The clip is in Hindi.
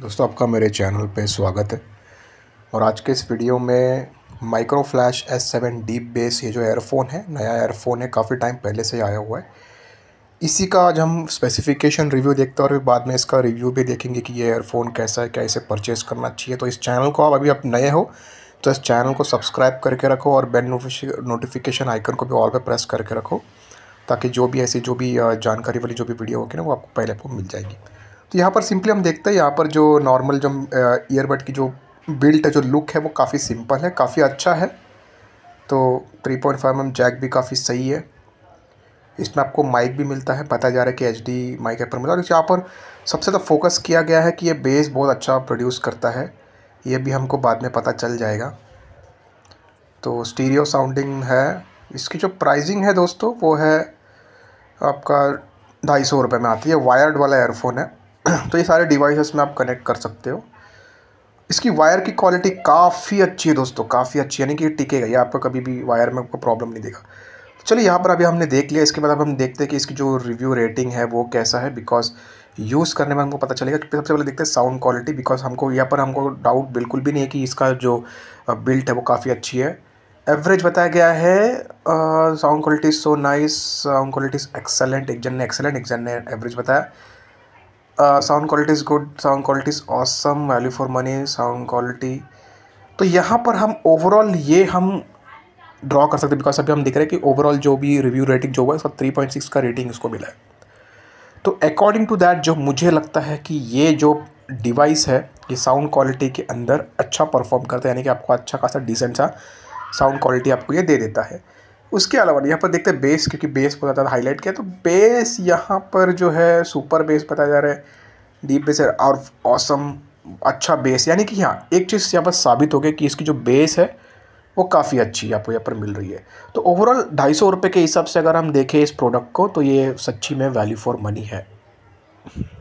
दोस्तों आपका मेरे चैनल पे स्वागत है और आज के इस वीडियो में micro flash S seven deep bass ये जो एयरफोन है नया एयरफोन है काफ़ी टाइम पहले से आया हुआ है इसी का आज हम स्पेसिफिकेशन रिव्यू देखते हैं और बाद में इसका रिव्यू भी देखेंगे कि ये एयरफोन कैसा है क्या इसे परचेस करना चाहिए तो इस चैनल को आप अभी आप नए हो तो इस चैनल को सब्सक्राइब करके रखो और बेल नोटिफिकेशन आइकन को भी ऑल पर प्रेस करके रखो ताकि जो भी ऐसी जो भी जानकारी वाली जो भी वीडियो होगी ना वो आपको पहले आपको मिल जाएगी तो यहाँ पर सिंपली हम देखते हैं यहाँ पर जो नॉर्मल जो ईयरबड की जो बिल्ट है जो लुक है वो काफ़ी सिंपल है काफ़ी अच्छा है तो three point five M jack भी काफ़ी सही है इसमें आपको माइक भी मिलता है पता जा रहा है कि एच डी माइक पर मिला और यहाँ पर सबसे ज़्यादा फोकस किया गया है कि ये बेस बहुत अच्छा प्रोड्यूस करता है ये भी हमको बाद में पता चल जाएगा तो स्टीरियो साउंडिंग है इसकी जो प्राइजिंग है दोस्तों वो है आपका ढाई सौ रुपये में आती है वायर्ड वाला एयरफोन है तो ये सारे डिवाइसेस में आप कनेक्ट कर सकते हो इसकी वायर की क्वालिटी काफ़ी अच्छी है दोस्तों काफ़ी अच्छी यानी कि ये टिकेगा ये आपको कभी भी वायर में आपको प्रॉब्लम नहीं देगा चलिए यहाँ पर अभी हमने देख लिया इसके बाद अब हम देखते हैं कि इसकी जो रिव्यू रेटिंग है वो कैसा है बिकॉज यूज़ करने में हमको पता चलेगा कि सबसे पहले देखते हैं साउंड क्वालिटी बिकॉज हमको यहाँ पर हमको डाउट बिल्कुल भी नहीं है कि इसका जो बिल्ट है वो काफ़ी अच्छी है एवरेज बताया गया है sound quality so nice sound quality is excellent एक जन ने एक्सेलेंट एक जन ने एवरेज बताया sound quality is good sound quality is awesome value for money sound quality तो यहाँ पर हम ओवरऑल ये हम ड्रॉ कर सकते हैं बिकॉज अभी हम देख रहे हैं कि ओवरऑल जो भी रिव्यू रेटिंग जो हुआ है उसका थ्री पॉइंट सिक्स का रेटिंग इसको मिला है तो अकॉर्डिंग टू दैट जो मुझे लगता है कि ये जो डिवाइस है ये साउंड क्वालिटी के अंदर अच्छा परफॉर्म करता है यानी कि आपको अच्छा खासा डिसेंट सा साउंड क्वालिटी आपको ये दे देता है उसके अलावा यहाँ पर देखते हैं बेस क्योंकि बेस बहुत ज़्यादा हाईलाइट किया तो बेस यहाँ पर जो है सुपर बेस बताया जा रहा है डीप बेस है और ऑसम अच्छा बेस यानी कि हाँ एक चीज़ यहाँ पर साबित हो गई कि इसकी जो बेस है वो काफ़ी अच्छी आपको यहाँ पर मिल रही है तो ओवरऑल ढाई सौ रुपये के हिसाब से अगर हम देखें इस प्रोडक्ट को तो ये सच्ची में वैल्यू फॉर मनी है